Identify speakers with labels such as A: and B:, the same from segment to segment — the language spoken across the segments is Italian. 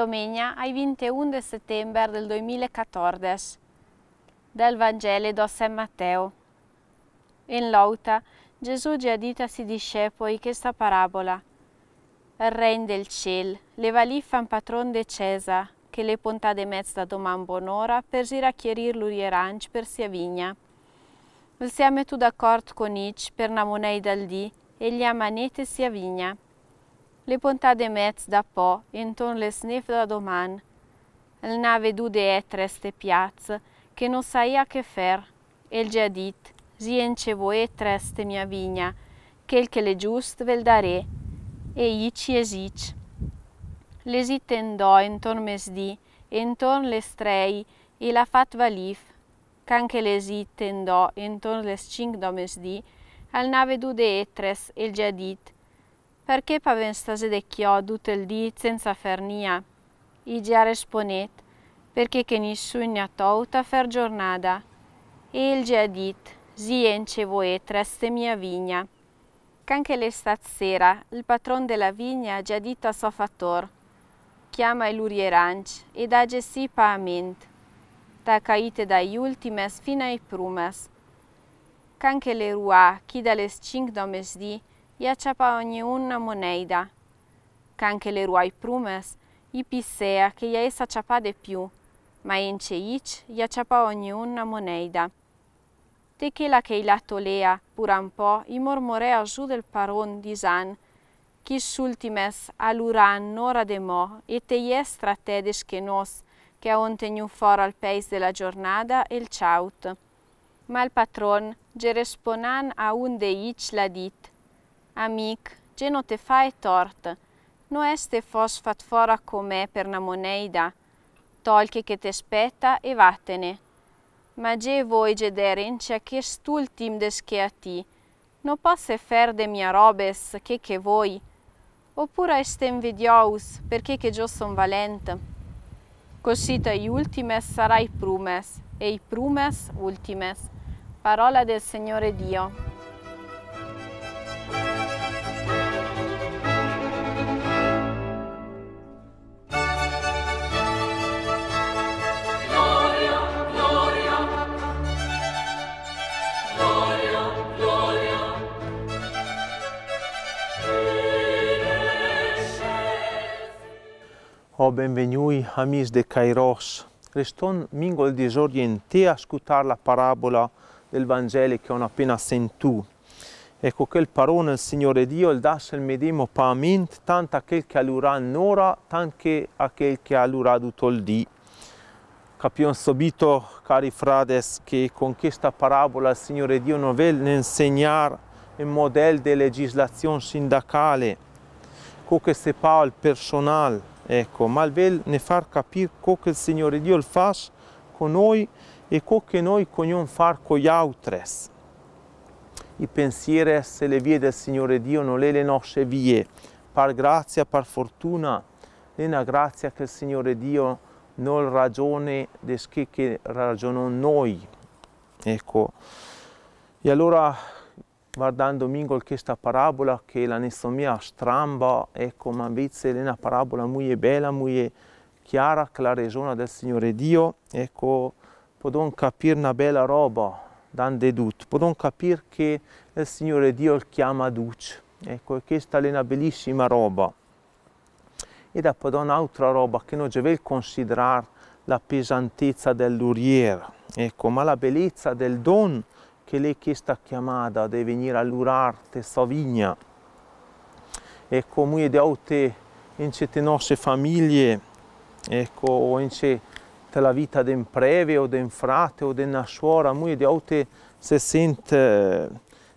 A: Domenia ai 21 de settembre del 2014 dal Vangelo di San Matteo. In lauta Gesù già dita si discepoli questa parabola. Il regno del ciel, le valì fan patron de Cesa, che le ponta de mezz da doman bonora per giracchierir l'urierange per sia vigna. Il siame tu d'accordo con ic per una moneta al di e gli amanete sia vigna le ponta de metz da po, inton le snef da doman. El nave du de etre ste piaz, che non saia che fer, e el già dit, ziencevo etres ste mia vigna, quel che le giust vel dare, e ici esic. L'esit endò inton mesdì, inton le strei, e la fat valif, canche l'esit endò inton le cinc do al nave du de etres, el già dit, perché pa ven stasdecchiò tutto il dì senza fernia, I giare responet, perché che nessuno ne ha tolta fer giornada, E il gia dit, zience voe treste mia vigna. C'anche le stasera, il patron della vigna già dit a suo fattor, chiama i lurieranci ed agesi paament, ta caite dai ultimes fino ai prumas. C'anche le rua, chi dalle cinque domes di, iachapa ogniuna moneida, canche le ruai prumes, i pissea che ia essa ciapa de più, ma ence ic ogni una moneda. Te che la che la tolea, pur un po', i mormorea giù del paron di San, chi sultimes aluran nora de mo, e te iestra te nos, che a ha ontenu for al peis della giornata e il ciaut. Ma il patron, geresponan a un de ic la dit, amic, te e tort, nu este fos fat fora com'è per na moneida, tolche che te spetta e vattene. Ma ge voi gederen ce chest'ultim descheati, no posse fer de mia robes che che voi, oppure este invidious perché che io son valent. Così i ultimes sarai prumes, e i prumes ultimes. Parola del Signore Dio.
B: o benvenui amis de Kairos. Restons mingol disorientés a ascoltare la parabola del Vangelo che ho appena sentito. Ecco che il parole del Signore Dio il dà il medesimo pavimento tanto a quel che allora un'ora, tanto a quel che allora tutto il dì. Capiamo subito, cari frades, che con questa parabola il Signore Dio non vuole insegnare un modello di legislazione sindacale, con che separa il personale, Ecco, ma il vel ne far capire co che il Signore Dio il fa con noi e co che noi cognon far con gli altri. I pensieri se le vie del Signore Dio non le le nostre vie. Par grazia, par fortuna, è una grazia che il Signore Dio non ragione di ciò che ragionano noi. Ecco, e allora guardando mingo questa parabola che la l'anestomia stramba, ecco, ma invece è una parabola molto bella, molto chiara, claresona del Signore Dio, ecco, possiamo capire una bella roba da dedut, possiamo capire che il Signore Dio il chiama duce, ecco, e questa è una bellissima roba. E da un'altra roba che non deve considerare la pesantezza dell'uriera, ecco, ma la bellezza del don che lei que está chamada de venir a lurar esta vigna ecco, muy de aute in certe nostre famiglie, ecco, o in la vita di un preve o di un frate o di una suora, muy de aute se sente,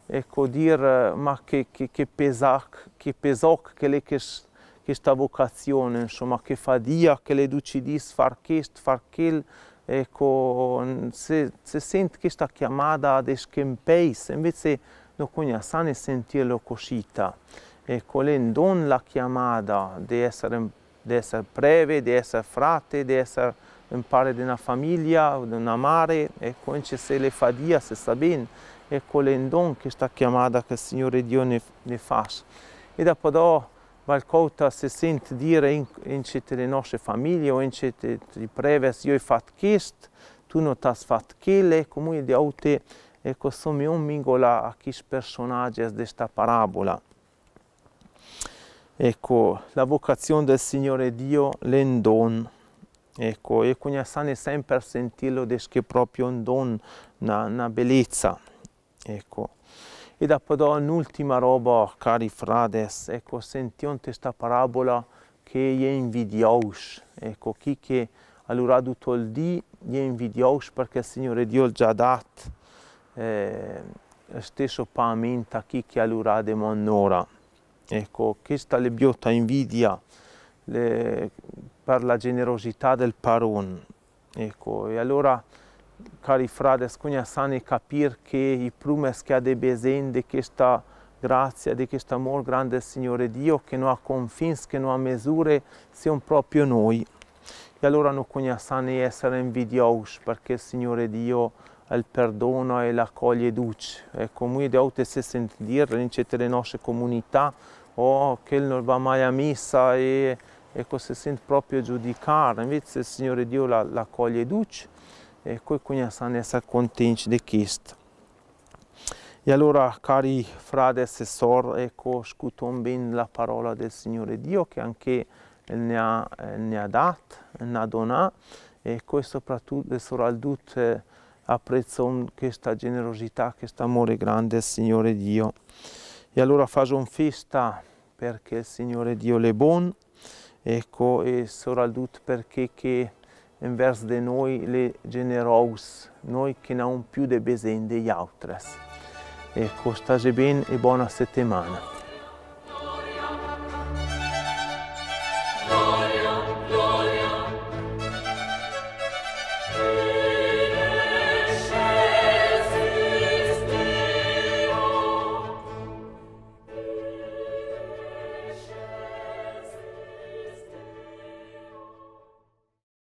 B: ecco, dire, ma che, che, che pesac, che pesoc che le che questa vocazione, insomma, che Dio, che le ducidis far questo, far quel, ecco, se, se sente questa chiamata ad escampeis, invece non conosciamo sentirlo così. Ecco, lei non la chiamata di essere, di essere breve, di essere frate, di essere un padre di una famiglia, di una madre, ecco, anche se le fa dia, se sta bene, ecco, lei non questa chiamata che il Signore Dio ne, ne fa. E dopo, valcauta si simt dire in, in cite le nostre famiglie o in cite di preves io fat questo, tu non ti t'as fat chile, comunque di aute ecco sono un mingolo a questi personaggi di questa parabola. Ecco, la vocazione del Signore Dio l'endon. Ecco, e quindi sane sempre sentirlo che è proprio un don, una, una bellezza. Ecco. E dopo un'ultima roba, cari frades, ecco, sentiamo questa parabola che gli invidiaus, ecco, chi che allora tutto il dì gli invidiaus perché il Signore Dio già dato eh, stesso pavimento a chi che allora demonnora. Ecco, questa le biota invidia le, per la generosità del paron. Ecco, e allora cari frades, conheçam e capir que e prumes que há de besen de que esta grazia, di questo amore grande Signore Dio che non ha confins, che non ha misure, siamo proprio noi. E allora non conosciamo essere invidiosi perché il Signore Dio il perdona e l'accoglie dolce. Ecco, noi si se dire, in delle nostre comunità o oh, che non va mai a messa e ecco, si sente proprio giudicare. Invece il Signore Dio l'accoglie la dolce e qui cui cugnasan estat contenti di questo. E allora, cari frate e sor, ecco, ascoltiamo bene la parola del Signore Dio che anche eh, ne ha, eh, ne ha dato, eh, ne ha donato e questo ecco, soprattutto e soprattutto eh, apprezzo questa generosità, questo amore grande del Signore Dio. E allora faccio festa perché il Signore Dio è buono, ecco, e soprattutto perché che envers de noi le generous, noi che non più de besen degli altres. Ecco, stage bene e buona settimana.